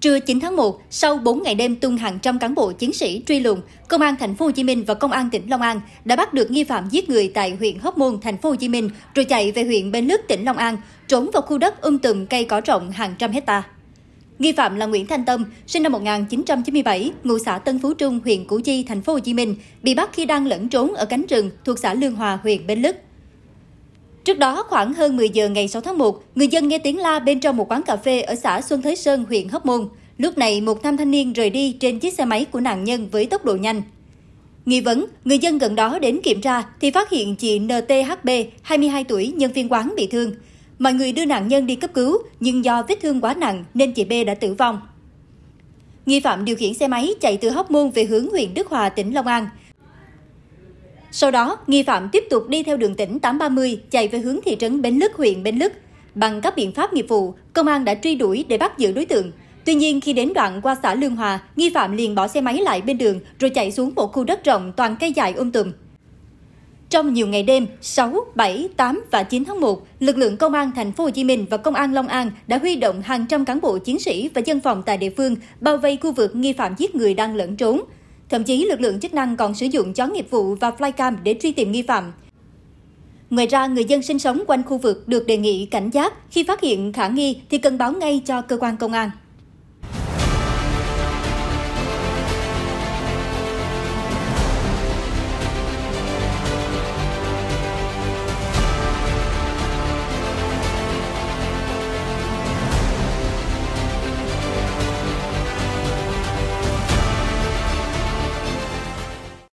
Trưa 9 tháng 1, sau 4 ngày đêm tung hàng trăm cán bộ chiến sĩ truy lùng, Công an thành phố Hồ Chí Minh và Công an tỉnh Long An đã bắt được nghi phạm giết người tại huyện Hóc Môn, thành phố Hồ Chí Minh rồi chạy về huyện Bến Lức, tỉnh Long An, trốn vào khu đất um tùm cây cỏ rộng hàng trăm hecta. Nghi phạm là Nguyễn Thanh Tâm, sinh năm 1997, ngụ xã Tân Phú Trung, huyện Củ Chi, thành phố Hồ Chí Minh, bị bắt khi đang lẫn trốn ở cánh rừng thuộc xã Lương Hòa, huyện Bến Lức. Trước đó, khoảng hơn 10 giờ ngày 6 tháng 1, người dân nghe tiếng la bên trong một quán cà phê ở xã Xuân Thới Sơn, huyện Hóc Môn. Lúc này, một nam thanh niên rời đi trên chiếc xe máy của nạn nhân với tốc độ nhanh. Nghi vấn, người dân gần đó đến kiểm tra thì phát hiện chị NTHB, 22 tuổi, nhân viên quán bị thương. Mọi người đưa nạn nhân đi cấp cứu, nhưng do vết thương quá nặng nên chị B đã tử vong. Nghi phạm điều khiển xe máy chạy từ Hóc Môn về hướng huyện Đức Hòa, tỉnh Long An. Sau đó, nghi phạm tiếp tục đi theo đường tỉnh 830 chạy về hướng thị trấn Bến Lức, huyện Bến Lức. Bằng các biện pháp nghiệp vụ, công an đã truy đuổi để bắt giữ đối tượng. Tuy nhiên, khi đến đoạn qua xã Lương Hòa, nghi phạm liền bỏ xe máy lại bên đường rồi chạy xuống một khu đất rộng toàn cây dài um tùm. Trong nhiều ngày đêm, 6, 7, 8 và 9 tháng 1, lực lượng công an thành phố Hồ Chí Minh và công an Long An đã huy động hàng trăm cán bộ chiến sĩ và dân phòng tại địa phương bao vây khu vực nghi phạm giết người đang lẫn trốn. Thậm chí lực lượng chức năng còn sử dụng chó nghiệp vụ và flycam để truy tìm nghi phạm. Ngoài ra, người dân sinh sống quanh khu vực được đề nghị cảnh giác khi phát hiện khả nghi thì cần báo ngay cho cơ quan công an.